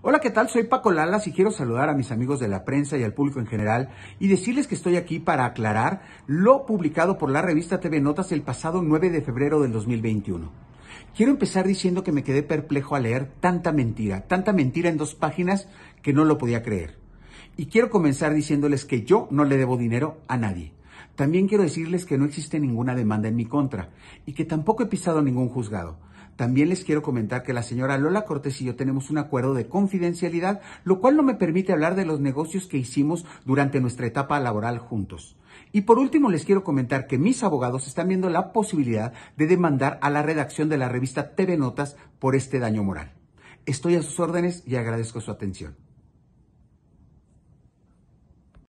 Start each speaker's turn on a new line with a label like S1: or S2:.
S1: Hola, ¿qué tal? Soy Paco Lalas y quiero saludar a mis amigos de la prensa y al público en general y decirles que estoy aquí para aclarar lo publicado por la revista TV Notas el pasado 9 de febrero del 2021. Quiero empezar diciendo que me quedé perplejo al leer tanta mentira, tanta mentira en dos páginas que no lo podía creer. Y quiero comenzar diciéndoles que yo no le debo dinero a nadie. También quiero decirles que no existe ninguna demanda en mi contra y que tampoco he pisado ningún juzgado. También les quiero comentar que la señora Lola Cortés y yo tenemos un acuerdo de confidencialidad, lo cual no me permite hablar de los negocios que hicimos durante nuestra etapa laboral juntos. Y por último, les quiero comentar que mis abogados están viendo la posibilidad de demandar a la redacción de la revista TV Notas por este daño moral. Estoy a sus órdenes y agradezco su atención.